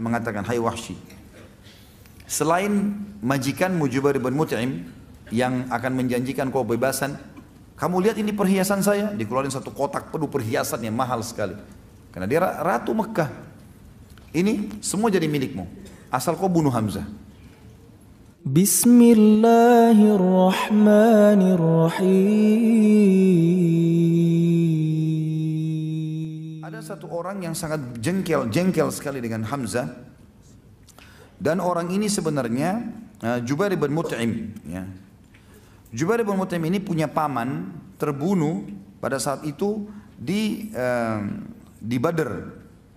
mengatakan hai Wahsy selain majikan Jubair bin Mut'im yang akan menjanjikan kau bebasan kamu lihat ini perhiasan saya dikeluarin satu kotak penuh perhiasan yang mahal sekali karena dia ratu Mekah ini semua jadi milikmu asal kau bunuh Hamzah Bismillahirrahmanirrahim satu orang yang sangat jengkel, jengkel sekali dengan Hamzah. Dan orang ini sebenarnya uh, Jubair bin Mut'im. Ya. Jubair bin Mut'im ini punya paman terbunuh pada saat itu di uh, di Badr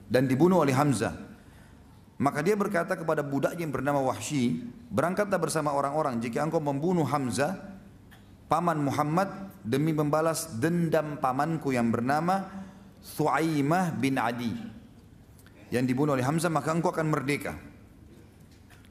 dan dibunuh oleh Hamzah. Maka dia berkata kepada budak yang bernama Wahsy, berangkatlah bersama orang-orang jika engkau membunuh Hamzah, paman Muhammad demi membalas dendam pamanku yang bernama Su'aimah bin Adi yang dibunuh oleh Hamzah maka engkau akan merdeka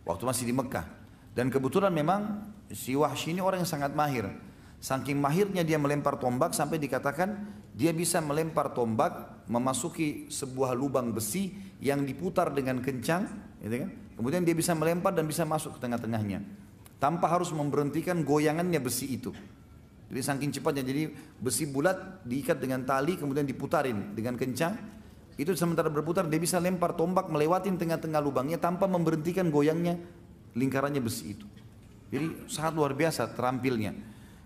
waktu masih di Mekah dan kebetulan memang si Wahsy ini orang yang sangat mahir saking mahirnya dia melempar tombak sampai dikatakan dia bisa melempar tombak memasuki sebuah lubang besi yang diputar dengan kencang gitu kan? kemudian dia bisa melempar dan bisa masuk ke tengah-tengahnya tanpa harus memberhentikan goyangannya besi itu jadi saking cepatnya jadi besi bulat diikat dengan tali kemudian diputarin dengan kencang. Itu sementara berputar dia bisa lempar tombak melewati tengah-tengah lubangnya tanpa memberhentikan goyangnya lingkarannya besi itu. Jadi sangat luar biasa terampilnya.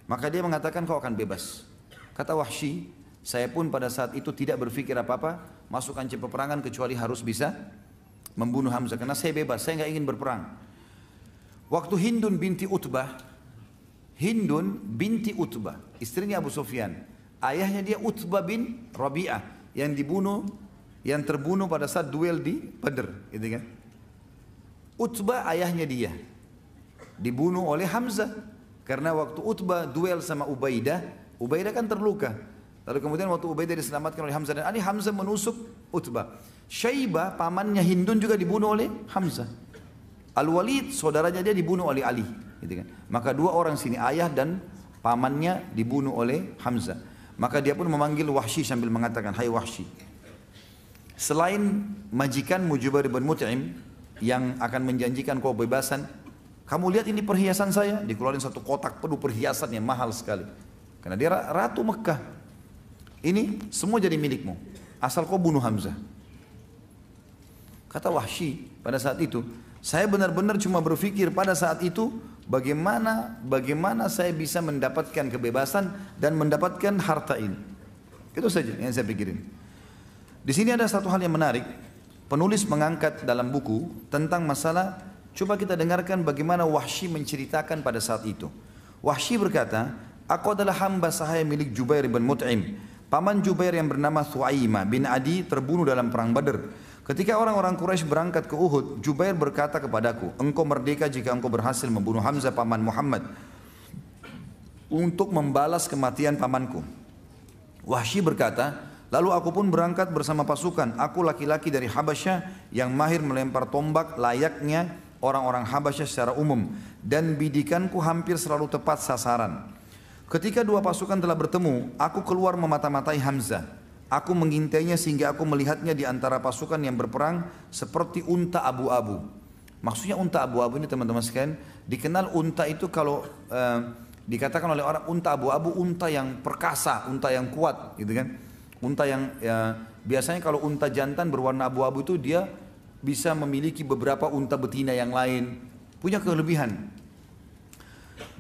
Maka dia mengatakan kau akan bebas. Kata Wahsy, saya pun pada saat itu tidak berpikir apa-apa masukkan cepat peperangan kecuali harus bisa membunuh Hamzah karena saya bebas, saya nggak ingin berperang. Waktu Hindun binti Utbah Hindun binti Utbah, istrinya Abu Sufyan. Ayahnya dia Utbah bin Rabi'ah yang dibunuh, yang terbunuh pada saat duel di Badr, gitu kan? Utbah ayahnya dia dibunuh oleh Hamzah karena waktu Utbah duel sama Ubaidah, Ubaidah kan terluka. Lalu kemudian waktu Ubaidah diselamatkan oleh Hamzah dan Ali, Hamzah menusuk Utbah. Syaibah pamannya Hindun juga dibunuh oleh Hamzah. Al-Walid saudaranya dia dibunuh oleh Ali gitu kan. Maka dua orang sini ayah dan pamannya dibunuh oleh Hamzah. Maka dia pun memanggil Wahsy sambil mengatakan, "Hai Wahsy." Selain majikan Jubair bin Mut'im yang akan menjanjikan kau bebasan, kamu lihat ini perhiasan saya, dikeluarin satu kotak penuh perhiasan yang mahal sekali. Karena dia ratu Mekah. Ini semua jadi milikmu, asal kau bunuh Hamzah. Kata Wahsy pada saat itu, saya benar-benar cuma berpikir pada saat itu bagaimana bagaimana saya bisa mendapatkan kebebasan dan mendapatkan harta ini. Itu saja yang saya pikirin. Di sini ada satu hal yang menarik. Penulis mengangkat dalam buku tentang masalah coba kita dengarkan bagaimana Wahsy menceritakan pada saat itu. Wahsy berkata, "Aku adalah hamba sahaya milik Jubair bin Mut'im. Paman Jubair yang bernama Suaimah bin Adi terbunuh dalam perang Badr. Ketika orang-orang Quraisy berangkat ke Uhud, Jubair berkata kepadaku, engkau merdeka jika engkau berhasil membunuh Hamzah paman Muhammad untuk membalas kematian pamanku. Wahsy berkata, lalu aku pun berangkat bersama pasukan. Aku laki-laki dari Habasyah yang mahir melempar tombak layaknya orang-orang Habasyah secara umum dan bidikanku hampir selalu tepat sasaran. Ketika dua pasukan telah bertemu, aku keluar memata-matai Hamzah. Aku mengintainya sehingga aku melihatnya di antara pasukan yang berperang seperti unta abu-abu. Maksudnya unta abu-abu ini teman-teman sekalian, dikenal unta itu kalau eh, dikatakan oleh orang unta abu-abu, unta yang perkasa, unta yang kuat gitu kan. Unta yang ya, biasanya kalau unta jantan berwarna abu-abu itu dia bisa memiliki beberapa unta betina yang lain, punya kelebihan.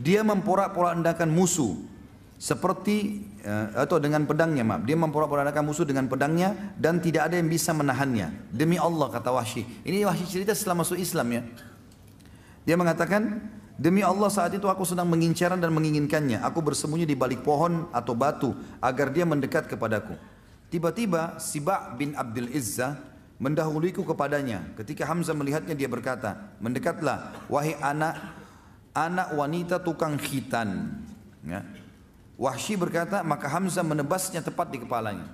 Dia memporak-porandakan musuh seperti eh, atau dengan pedangnya maaf dia memporak porandakan musuh dengan pedangnya dan tidak ada yang bisa menahannya demi Allah kata Wahsy ini Wahsy cerita setelah masuk Islam ya dia mengatakan demi Allah saat itu aku sedang mengincaran dan menginginkannya aku bersembunyi di balik pohon atau batu agar dia mendekat kepadaku tiba-tiba Siba bin Abdul Izzah mendahuluiku kepadanya ketika Hamzah melihatnya dia berkata mendekatlah wahai anak anak wanita tukang khitan ya Wahsy berkata, maka Hamzah menebasnya tepat di kepalanya.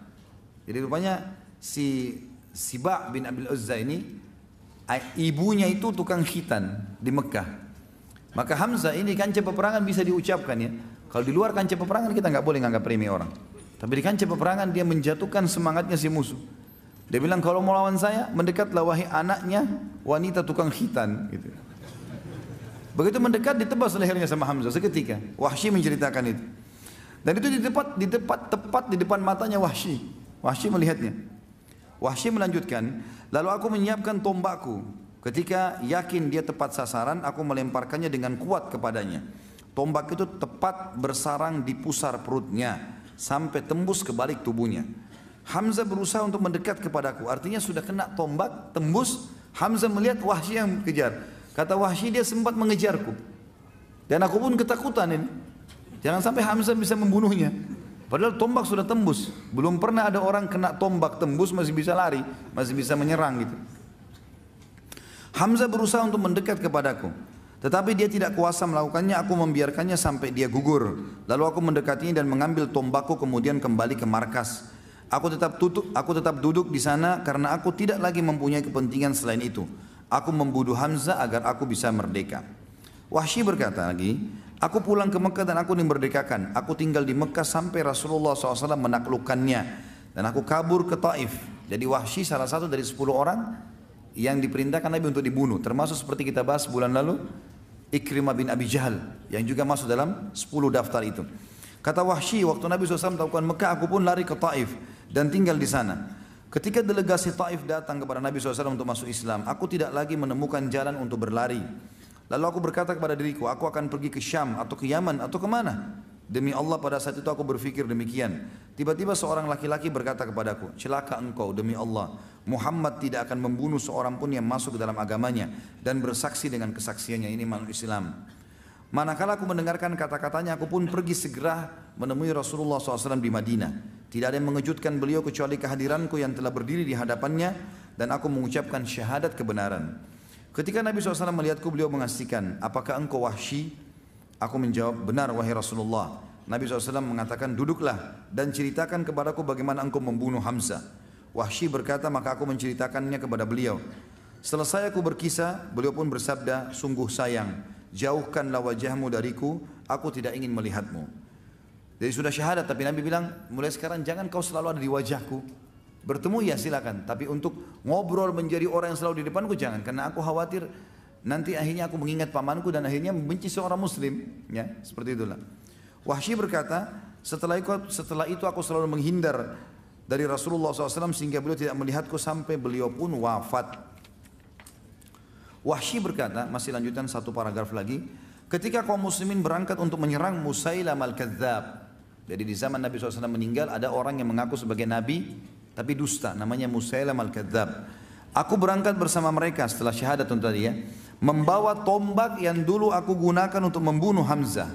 Jadi rupanya si Siba bin Abil Uzza ini eh, ibunya itu tukang khitan di Mekah. Maka Hamzah ini kancah peperangan bisa diucapkan ya. Kalau di luar kancah peperangan kita nggak boleh nganggap remeh orang. Tapi di kancah peperangan dia menjatuhkan semangatnya si musuh. Dia bilang kalau mau lawan saya mendekatlah wahai anaknya wanita tukang khitan gitu. Begitu mendekat ditebas lehernya sama Hamzah seketika. Wahsy menceritakan itu. Dan itu di tempat di tempat tepat di depan matanya Wahsy. Wahsy melihatnya. Wahsy melanjutkan, lalu aku menyiapkan tombakku. Ketika yakin dia tepat sasaran, aku melemparkannya dengan kuat kepadanya. Tombak itu tepat bersarang di pusar perutnya sampai tembus ke balik tubuhnya. Hamzah berusaha untuk mendekat kepadaku, artinya sudah kena tombak, tembus. Hamzah melihat Wahsy yang kejar. Kata Wahsy dia sempat mengejarku. Dan aku pun ketakutan ini. Jangan sampai Hamzah bisa membunuhnya. Padahal tombak sudah tembus. Belum pernah ada orang kena tombak tembus masih bisa lari, masih bisa menyerang gitu. Hamzah berusaha untuk mendekat kepadaku. Tetapi dia tidak kuasa melakukannya, aku membiarkannya sampai dia gugur. Lalu aku mendekatinya dan mengambil tombakku kemudian kembali ke markas. Aku tetap tutup, aku tetap duduk di sana karena aku tidak lagi mempunyai kepentingan selain itu. Aku membunuh Hamzah agar aku bisa merdeka. Wahsy berkata lagi, Aku pulang ke Mekah dan aku dimerdekakan. Aku tinggal di Mekah sampai Rasulullah SAW menaklukkannya. Dan aku kabur ke Taif. Jadi Wahsy salah satu dari 10 orang yang diperintahkan Nabi untuk dibunuh. Termasuk seperti kita bahas bulan lalu, Ikrimah bin Abi Jahal. Yang juga masuk dalam 10 daftar itu. Kata Wahsy, waktu Nabi SAW melakukan Mekah, aku pun lari ke Taif dan tinggal di sana. Ketika delegasi Taif datang kepada Nabi SAW untuk masuk Islam, aku tidak lagi menemukan jalan untuk berlari. Lalu aku berkata kepada diriku, aku akan pergi ke Syam atau ke Yaman atau ke mana? Demi Allah pada saat itu aku berpikir demikian. Tiba-tiba seorang laki-laki berkata kepadaku, celaka engkau demi Allah. Muhammad tidak akan membunuh seorang pun yang masuk ke dalam agamanya dan bersaksi dengan kesaksiannya ini manusia Islam. Manakala aku mendengarkan kata-katanya, aku pun pergi segera menemui Rasulullah SAW di Madinah. Tidak ada yang mengejutkan beliau kecuali kehadiranku yang telah berdiri di hadapannya dan aku mengucapkan syahadat kebenaran. Ketika Nabi SAW melihatku beliau mengasihkan, apakah engkau wahsyi? Aku menjawab, benar wahai Rasulullah. Nabi SAW mengatakan, duduklah dan ceritakan kepadaku bagaimana engkau membunuh Hamzah. Wahsyi berkata, maka aku menceritakannya kepada beliau. Selesai aku berkisah, beliau pun bersabda, sungguh sayang, jauhkanlah wajahmu dariku, aku tidak ingin melihatmu. Jadi sudah syahadat, tapi Nabi bilang, mulai sekarang jangan kau selalu ada di wajahku. Bertemu ya silakan, tapi untuk ngobrol menjadi orang yang selalu di depanku jangan karena aku khawatir nanti akhirnya aku mengingat pamanku dan akhirnya membenci seorang muslim ya seperti itulah Wahsy berkata setelah itu setelah itu aku selalu menghindar dari Rasulullah SAW sehingga beliau tidak melihatku sampai beliau pun wafat Wahsy berkata masih lanjutan satu paragraf lagi ketika kaum muslimin berangkat untuk menyerang Musailam al-Kadzab jadi di zaman Nabi SAW meninggal ada orang yang mengaku sebagai Nabi tapi dusta namanya Musailam al-Kadzab. Aku berangkat bersama mereka setelah syahadat tadi ya, membawa tombak yang dulu aku gunakan untuk membunuh Hamzah.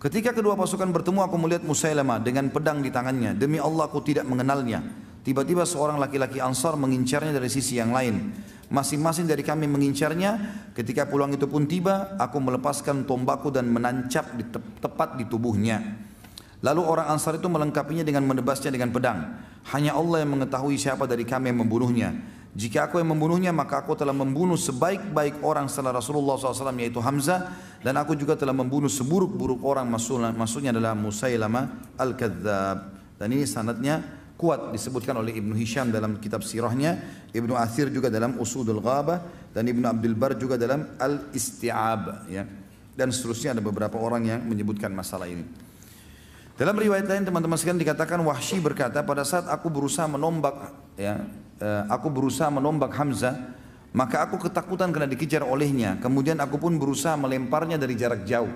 Ketika kedua pasukan bertemu aku melihat Musailamah dengan pedang di tangannya. Demi Allah aku tidak mengenalnya. Tiba-tiba seorang laki-laki Ansar mengincarnya dari sisi yang lain. Masing-masing dari kami mengincarnya. Ketika pulang itu pun tiba, aku melepaskan tombakku dan menancap di te tepat di tubuhnya. Lalu orang Ansar itu melengkapinya dengan menebasnya dengan pedang. Hanya Allah yang mengetahui siapa dari kami yang membunuhnya. Jika aku yang membunuhnya maka aku telah membunuh sebaik-baik orang setelah Rasulullah SAW yaitu Hamzah dan aku juga telah membunuh seburuk-buruk orang maksudnya, adalah adalah Musailama Al-Kadzab dan ini sanatnya kuat disebutkan oleh Ibnu Hisham dalam kitab sirahnya Ibnu Athir juga dalam Usudul Ghabah dan Ibnu Abdul Bar juga dalam Al-Isti'ab ya. dan seterusnya ada beberapa orang yang menyebutkan masalah ini dalam riwayat lain teman-teman sekalian dikatakan Wahsy berkata pada saat aku berusaha menombak ya eh, aku berusaha menombak Hamzah maka aku ketakutan karena dikejar olehnya kemudian aku pun berusaha melemparnya dari jarak jauh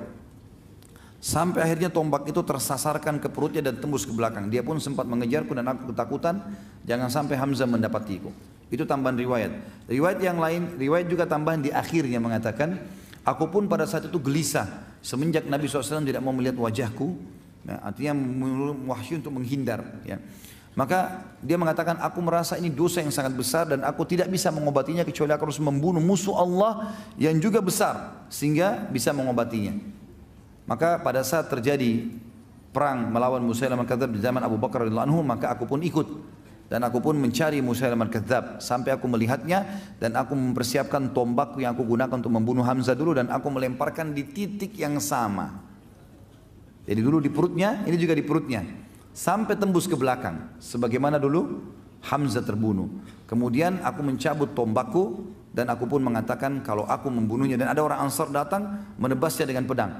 sampai akhirnya tombak itu tersasarkan ke perutnya dan tembus ke belakang dia pun sempat mengejarku dan aku ketakutan jangan sampai Hamzah mendapatiku itu tambahan riwayat riwayat yang lain riwayat juga tambahan di akhirnya mengatakan aku pun pada saat itu gelisah semenjak Nabi SAW tidak mau melihat wajahku Nah, artinya artinya wahyu untuk menghindar. Ya. Maka dia mengatakan, aku merasa ini dosa yang sangat besar dan aku tidak bisa mengobatinya kecuali aku harus membunuh musuh Allah yang juga besar sehingga bisa mengobatinya. Maka pada saat terjadi perang melawan Musailamah Kadzab di zaman Abu Bakar radhiyallahu anhu, maka aku pun ikut dan aku pun mencari Musailamah Kadzab sampai aku melihatnya dan aku mempersiapkan tombakku yang aku gunakan untuk membunuh Hamzah dulu dan aku melemparkan di titik yang sama jadi dulu di perutnya, ini juga di perutnya. Sampai tembus ke belakang. Sebagaimana dulu Hamzah terbunuh. Kemudian aku mencabut tombakku dan aku pun mengatakan kalau aku membunuhnya dan ada orang Ansar datang menebasnya dengan pedang.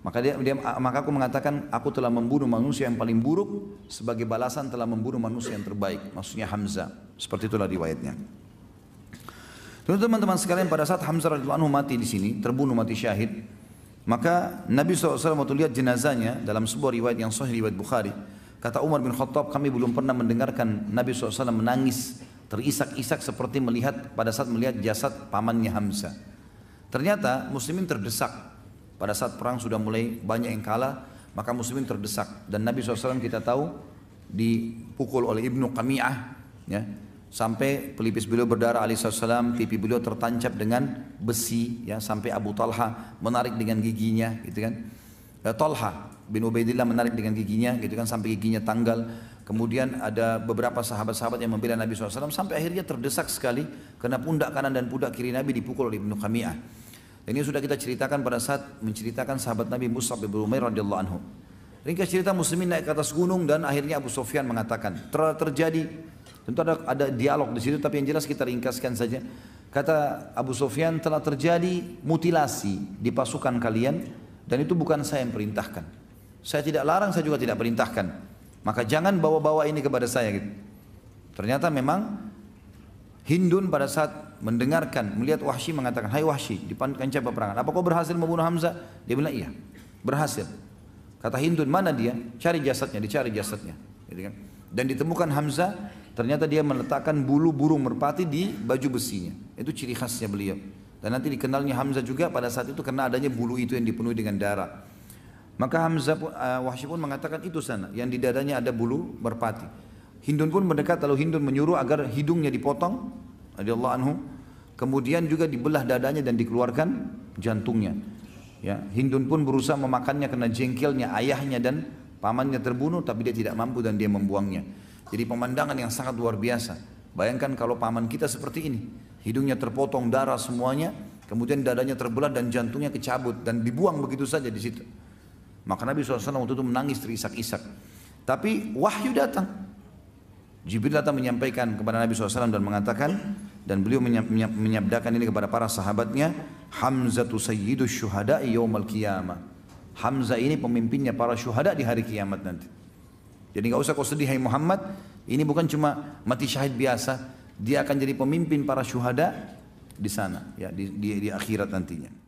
Maka dia, dia maka aku mengatakan aku telah membunuh manusia yang paling buruk sebagai balasan telah membunuh manusia yang terbaik. Maksudnya Hamzah. Seperti itulah riwayatnya. teman-teman sekalian pada saat Hamzah radhiyallahu anhu mati di sini, terbunuh mati syahid, maka Nabi SAW waktu lihat jenazahnya dalam sebuah riwayat yang sahih riwayat Bukhari, kata Umar bin Khattab, kami belum pernah mendengarkan Nabi SAW menangis terisak-isak seperti melihat pada saat melihat jasad pamannya Hamzah. Ternyata muslimin terdesak pada saat perang sudah mulai banyak yang kalah, maka muslimin terdesak dan Nabi SAW kita tahu dipukul oleh Ibnu Kami'ah. ya, sampai pelipis beliau berdarah alaihissalam pipi beliau tertancap dengan besi ya sampai Abu Talha menarik dengan giginya gitu kan ya, Talha bin Ubaidillah menarik dengan giginya gitu kan sampai giginya tanggal kemudian ada beberapa sahabat-sahabat yang membela Nabi SAW sampai akhirnya terdesak sekali karena pundak kanan dan pundak kiri Nabi dipukul oleh Ibnu Khami'ah ini sudah kita ceritakan pada saat menceritakan sahabat Nabi Musa bin Umair radhiyallahu anhu Ringkas cerita muslimin naik ke atas gunung dan akhirnya Abu Sofyan mengatakan, ter terjadi tentu ada ada dialog di situ tapi yang jelas kita ringkaskan saja. Kata Abu Sofyan telah terjadi mutilasi di pasukan kalian dan itu bukan saya yang perintahkan. Saya tidak larang, saya juga tidak perintahkan. Maka jangan bawa-bawa ini kepada saya gitu. Ternyata memang Hindun pada saat mendengarkan, melihat Wahsy mengatakan, "Hai Wahsy, di kancah peperangan, apa kau berhasil membunuh Hamzah?" Dia bilang, "Iya, berhasil." Kata Hindun, mana dia? Cari jasadnya, dicari jasadnya. Gitu kan. Dan ditemukan Hamzah, ternyata dia meletakkan bulu burung merpati di baju besinya. Itu ciri khasnya beliau. Dan nanti dikenalnya Hamzah juga pada saat itu karena adanya bulu itu yang dipenuhi dengan darah. Maka Hamzah pun, uh, eh, Wahsy pun mengatakan itu sana, yang di dadanya ada bulu merpati. Hindun pun mendekat lalu Hindun menyuruh agar hidungnya dipotong, radhiyallahu anhu. Kemudian juga dibelah dadanya dan dikeluarkan jantungnya. Ya, Hindun pun berusaha memakannya karena jengkelnya ayahnya dan pamannya terbunuh tapi dia tidak mampu dan dia membuangnya. Jadi pemandangan yang sangat luar biasa. Bayangkan kalau paman kita seperti ini, hidungnya terpotong darah semuanya, kemudian dadanya terbelah dan jantungnya kecabut dan dibuang begitu saja di situ. Maka Nabi SAW waktu itu menangis terisak-isak. Tapi wahyu datang. Jibril datang menyampaikan kepada Nabi SAW dan mengatakan, dan beliau menyabdakan ini kepada para sahabatnya Hamzah tu sayyidu syuhada'i al qiyamah Hamzah ini pemimpinnya para syuhada di hari kiamat nanti jadi nggak usah kau sedih hai Muhammad ini bukan cuma mati syahid biasa dia akan jadi pemimpin para syuhada di sana ya di, di, di akhirat nantinya